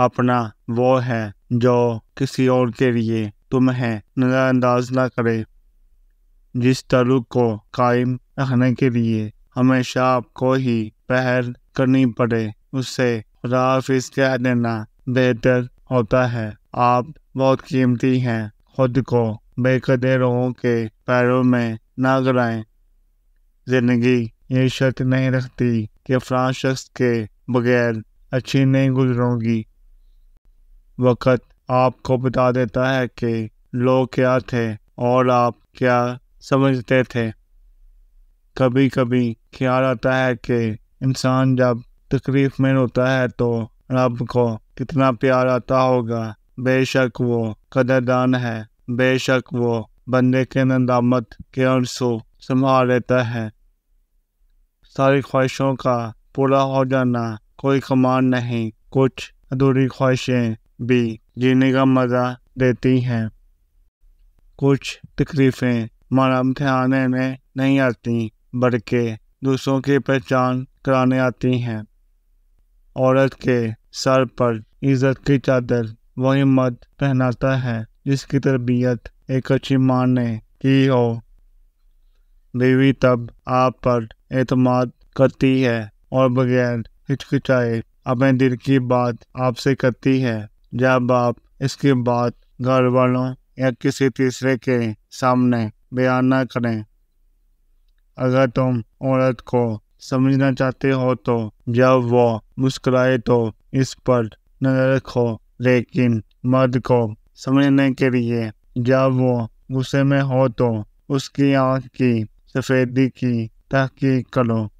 अपना वो है जो किसी और के लिए तुम्हें नज़रअंदाज ना करे जिस तलुक को कायम रखने के लिए हमेशा आपको ही पहल करनी पड़े उससे खुदा हाफिज कह देना बेहतर होता है आप बहुत कीमती हैं खुद को बेकदे लोगों के पैरों में ना गिराएं जिंदगी ये शर्त नहीं रखती कि फ्रांस शख्स के बगैर अच्छी नहीं गुजरोगी वक़्त आपको बता देता है कि लोग क्या थे और आप क्या समझते थे कभी कभी ख्याल आता है कि इंसान जब तकलीफ़ में होता है तो रब को कितना प्यार आता होगा बेशक वो कदरदान है बेशक वो बंदे के नंदामत के अंशों संभाल लेता है सारी ख्वाहिशों का पूरा हो जाना कोई कमान नहीं कुछ अधूरी ख्वाहिशें भी जीने का मज़ा देती हैं कुछ तकलीफ़ें मारा आने में नहीं आती बल्कि दूसरों की पहचान कराने आती हैं औरत के सर पर इज़्ज़त की चादर वही मत पहनाता है जिसकी तरबियत एक अच्छी माँ ने की हो बीवी तब आप पर एतमाद करती है और बगैर हिचकिचाए अपने दिल की बात आपसे करती है जब आप इसकी बात घर वालों या किसी तीसरे के सामने बयान न करें अगर तुम औरत को समझना चाहते हो तो जब वो मुस्कुराए तो इस पर नजर रखो लेकिन मर्द को समझने के लिए जब वो गुस्से में हो तो उसकी आंख की सफ़ेदी की तहकीक करो